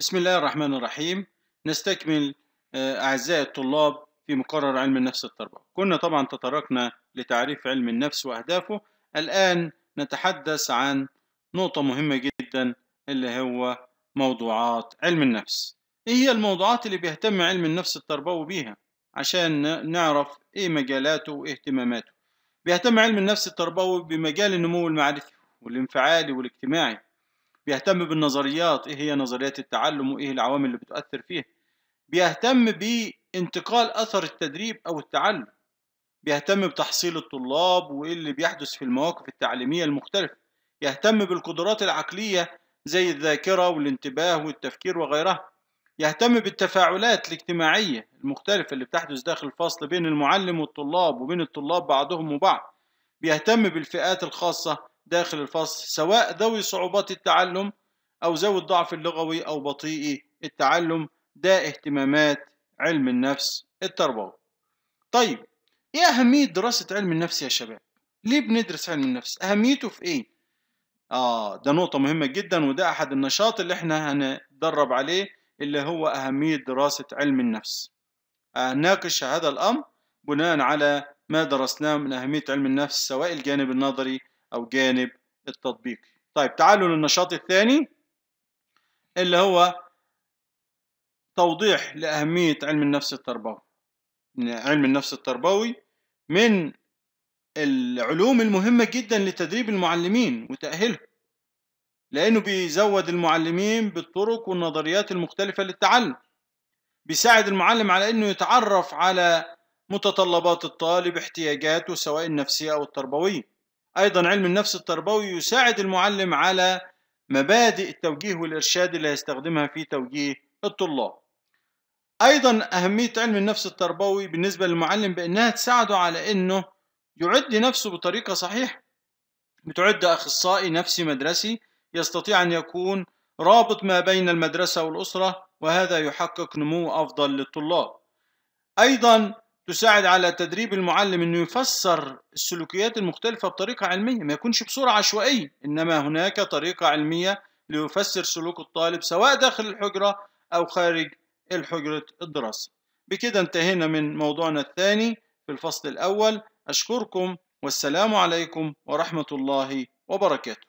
بسم الله الرحمن الرحيم نستكمل آه، أعزائي الطلاب في مقرر علم النفس التربوي كنا طبعا تطرقنا لتعريف علم النفس وأهدافه الآن نتحدث عن نقطة مهمة جدا اللي هو موضوعات علم النفس إيه هي الموضوعات اللي بيهتم علم النفس التربوي بيها عشان نعرف إيه مجالاته واهتماماته بيهتم علم النفس التربوي بمجال النمو المعرفي والانفعالي والاجتماعي بيهتم بالنظريات ايه هي نظريات التعلم وايه العوامل اللي بتؤثر فيها بيهتم بانتقال اثر التدريب او التعلم بيهتم بتحصيل الطلاب وايه اللي بيحدث في المواقف التعليميه المختلفه يهتم بالقدرات العقليه زي الذاكره والانتباه والتفكير وغيرها يهتم بالتفاعلات الاجتماعيه المختلفه اللي بتحدث داخل الفصل بين المعلم والطلاب وبين الطلاب بعضهم وبعض بيهتم بالفئات الخاصه داخل الفصل سواء ذوي صعوبات التعلم أو ذوي الضعف اللغوي أو بطيء التعلم ده اهتمامات علم النفس التربوي طيب ايه أهمية دراسة علم النفس يا شباب ليه بندرس علم النفس أهميته في ايه اه ده نقطة مهمة جدا وده أحد النشاط اللي احنا هنتدرب عليه اللي هو أهمية دراسة علم النفس هناقش هذا الأمر بناء على ما درسناه من أهمية علم النفس سواء الجانب النظري أو جانب التطبيقي طيب تعالوا للنشاط الثاني اللي هو توضيح لأهمية علم النفس التربوي علم النفس التربوي من العلوم المهمة جدا لتدريب المعلمين وتأهيلهم لأنه بيزود المعلمين بالطرق والنظريات المختلفة للتعلم بيساعد المعلم على أنه يتعرف على متطلبات الطالب احتياجاته سواء النفسية أو التربوية أيضا علم النفس التربوي يساعد المعلم على مبادئ التوجيه والإرشاد اللي هيستخدمها في توجيه الطلاب أيضا أهمية علم النفس التربوي بالنسبة للمعلم بأنها تساعده على أنه يعد نفسه بطريقة صحيحة بتعد أخصائي نفسي مدرسي يستطيع أن يكون رابط ما بين المدرسة والأسرة وهذا يحقق نمو أفضل للطلاب أيضا تساعد على تدريب المعلم انه يفسر السلوكيات المختلفة بطريقة علمية ما يكونش بصورة عشوائية انما هناك طريقة علمية ليفسر سلوك الطالب سواء داخل الحجرة او خارج الحجرة الدراسة بكده انتهينا من موضوعنا الثاني في الفصل الاول اشكركم والسلام عليكم ورحمة الله وبركاته